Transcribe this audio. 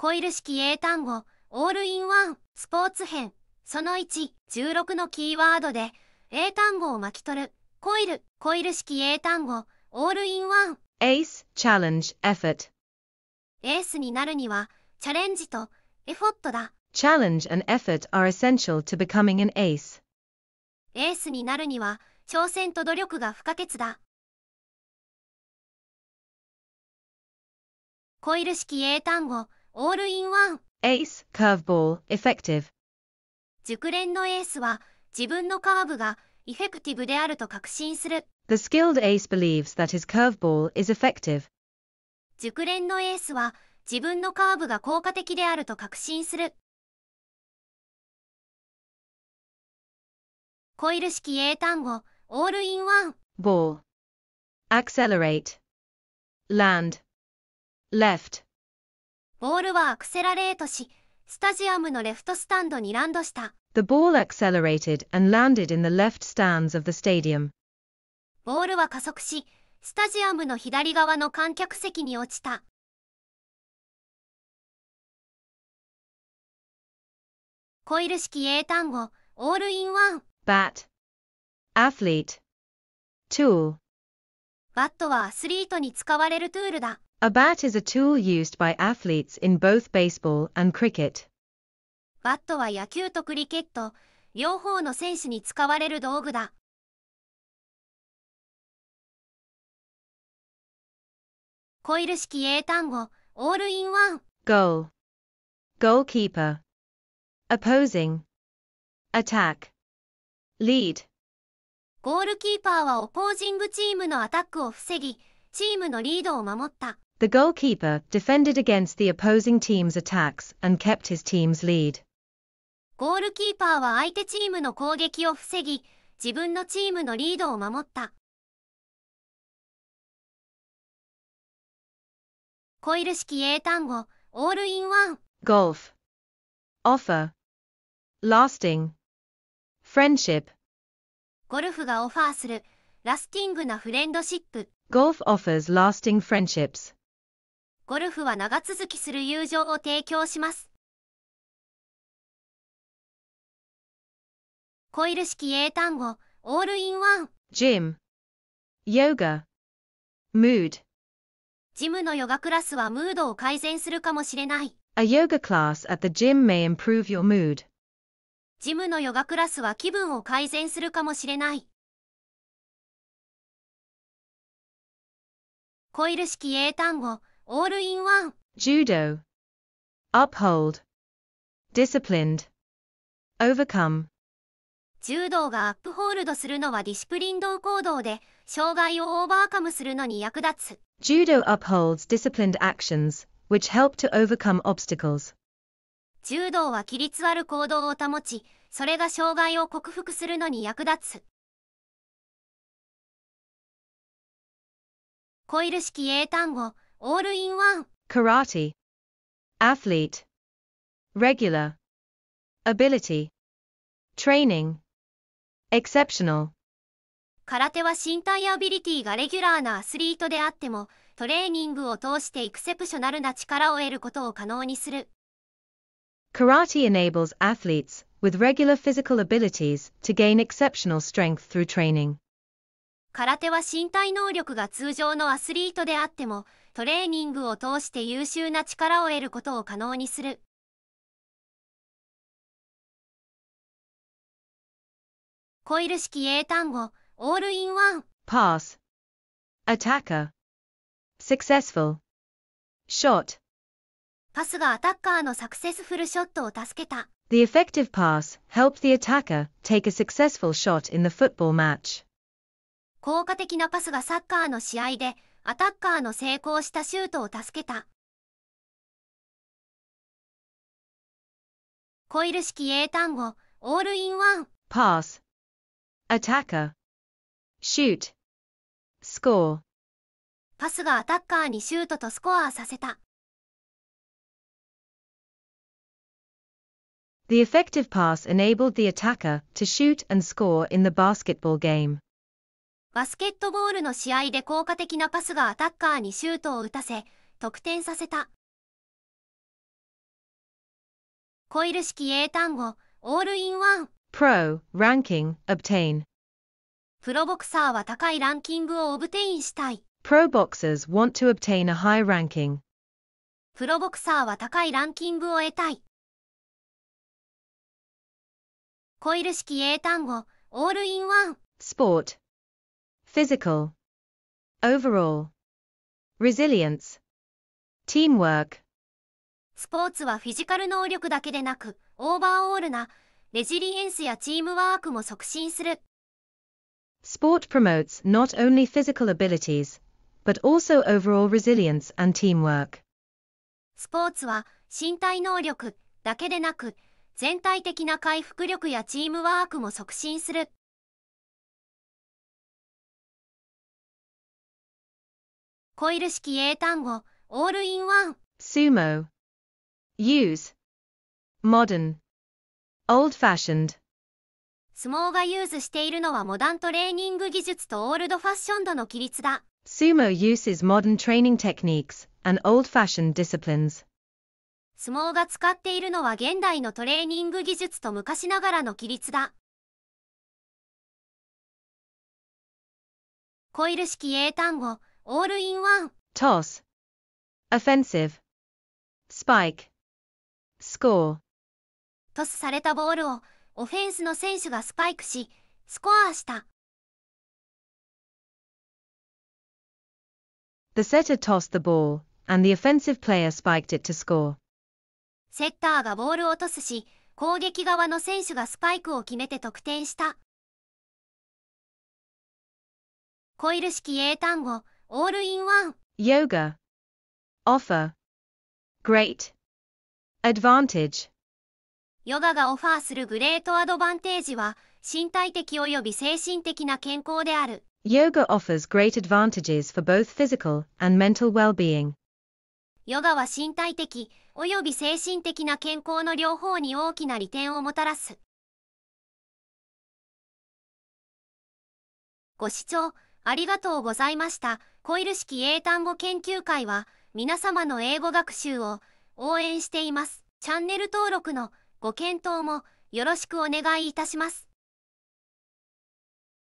コイル式英単語、オールインワン、スポーツ編、その1、16のキーワードで、英単語を巻き取る、コイル、コイル式英単語、オールインワン。エース、チャレンジ、エフォット。エースになるには、チャレンジとエフォットだ。Challenge and effort are essential to becoming an ace. エースになるには、挑戦と努力が不可欠だ。コイル式英単語、オールインワン。Ace, curveball, effective. 熟練のエースは自分のカーブがエフェクティブであると確信する。The skilled ace believes that his curveball is effective. 熟練のエースは自分のカーブが効果的であると確信する。コイル式英単語、オールインワン。ball, accelerate, land, left. ボールはアクセラレートし、スタジアムのレフトスタンドにランドした。The ball accelerated and landed in the left stands of the stadium. ボールは加速し、スタジアムの左側の観客席に落ちた。コイル式英単語、オールインワン。bat, athlete, tool. バットはアスリートに使われるトゥールだ。A bat is a tool used by athletes in both baseball and cricket. バットは野球とクリケット、両方の選手に使われる道具だ。コイル式英単語、オールインワン。goal, goalkeeper, opposing, attack, lead. ゴールキーパーはオポージングチームのアタックを防ぎ、チームのリードを守った。The goalkeeper defended against the opposing team's attacks and kept his team's lead. ゴールキーパーは相手チームの攻撃を防ぎ、自分のチームのリードを守った。コイル式英単語、オールインワン。golf, offer, lasting, friendship. ゴルフがオファーする、ラスティングなフレンドシップ。golf offers lasting friendships. ゴルフは長続きする友情を提供します。コイル式英単語、オールインワン。ジム、ヨ Yoga、ジムのヨガクラスはムードを改善するかもしれない。A yoga class at the gym may improve your mood. ジムのヨガクラスは気分を改善するかもしれない。コイル式英単語、オールインワン judo uphold disciplined overcome 柔道がアップホールドするのはディシプリンド行動で障害をオーバーカムするのに役立つ Judo upholds disciplined actions which help to overcome obstacles 柔道は規律ある行動を保ちそれが障害を克服するのに役立つコイル式英単語オールインワン。カラテ。アフリート。レギュラー。アビリティ。トレーニング。エクセプショナル。カ空手は身体アビリティがレギュラーなアスリートであっても、トレーニングを通してエクセプショナルな力を得ることを可能にする。Karate enables athletes with regular physical abilities to gain exceptional strength through training. 空手は身体能力が通常のアスリートであってもトレーニングを通して優秀な力を得ることを可能にする。コイル式英単語オールインワンパースアタッカーサクセスフルショットパスがアタッカーのサクセスフルショットを助けた The effective pass h e l p the attacker take a successful shot in the football match 効果的なパスがサッカーの試合でアタッカーの成功したシュートを助けたコイル式英単語オールインワンパスアタッカーシュートスコアパスがアタッカーにシュートとスコアさせた The effective pass enabled the attacker to shoot and score in the basketball game. バスケットボールの試合で効果的なパスがアタッカーにシュートを打たせ、得点させた。コイル式英単語、オールインワン。Pro, ranking, obtain. プロボクサーは高いランキングをオブテインしたい。Pro boxers want to obtain a high ranking. プロボクサーは高いランキングを得たい。コイル式英単語、オールインワン。スポーツ physical, overall, resilience, teamwork. スポーツはフィジカル能力だけでなく、オーバーオールなレジリエンスやチームワークも促進する。Sport promotes not only physical abilities, but also overall resilience and teamwork. スポーツは身体能力だけでなく、全体的な回復力やチームワークも促進する。コイル式英単語、オールインワン。sumo use modern old fashioned 相撲がユーズしているのはモダントレーニング技術とオールドファッションドの規律だ。sumo uses modern training techniques and old fashioned disciplines 相撲が使っているのは現代のトレーニング技術と昔ながらの規律だ。コイル式英単語オールインワン。トス。オフェンシブ。スパイク。スコア。トスされたボールをオフェンスの選手がスパイクし、スコアした。セッターがボールをトスし、攻撃側の選手がスパイクを決めて得点した。コイル式英単語。オールインワン Yoga Offer Great Advantage ヨガがオファーするグレートアドバンテージは身体的及び精神的な健康である。Yoga offers great advantages for both physical and mental well-being. ヨガは身体的及び精神的な健康の両方に大きな利点をもたらす。ご視聴ありがとうございました。コイル式英単語研究会は、皆様の英語学習を応援しています。チャンネル登録のご検討もよろしくお願いいたします。